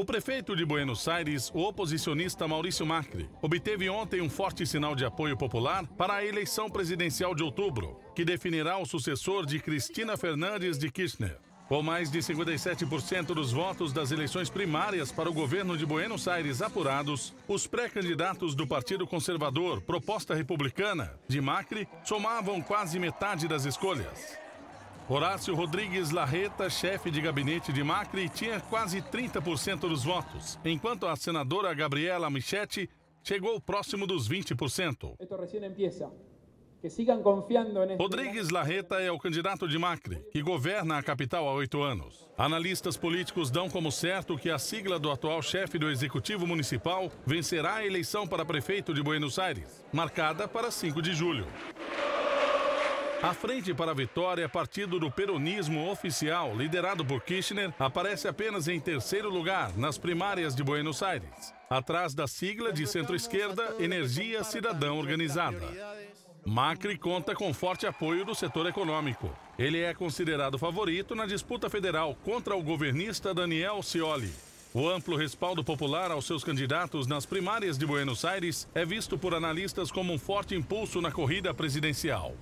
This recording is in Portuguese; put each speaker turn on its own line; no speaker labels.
O prefeito de Buenos Aires, o oposicionista Maurício Macri, obteve ontem um forte sinal de apoio popular para a eleição presidencial de outubro, que definirá o sucessor de Cristina Fernandes de Kirchner. Com mais de 57% dos votos das eleições primárias para o governo de Buenos Aires apurados, os pré-candidatos do Partido Conservador Proposta Republicana, de Macri, somavam quase metade das escolhas. Horácio Rodrigues Larreta, chefe de gabinete de Macri, tinha quase 30% dos votos, enquanto a senadora Gabriela Michetti chegou próximo dos 20%.
Rodrigues Larreta
é o candidato de Macri, que governa a capital há oito anos. Analistas políticos dão como certo que a sigla do atual chefe do Executivo Municipal vencerá a eleição para prefeito de Buenos Aires, marcada para 5 de julho. A Frente para a Vitória, partido do peronismo oficial, liderado por Kirchner, aparece apenas em terceiro lugar nas primárias de Buenos Aires, atrás da sigla de centro-esquerda Energia Cidadã Organizada. Macri conta com forte apoio do setor econômico. Ele é considerado favorito na disputa federal contra o governista Daniel Scioli. O amplo respaldo popular aos seus candidatos nas primárias de Buenos Aires é visto por analistas como um forte impulso na corrida presidencial.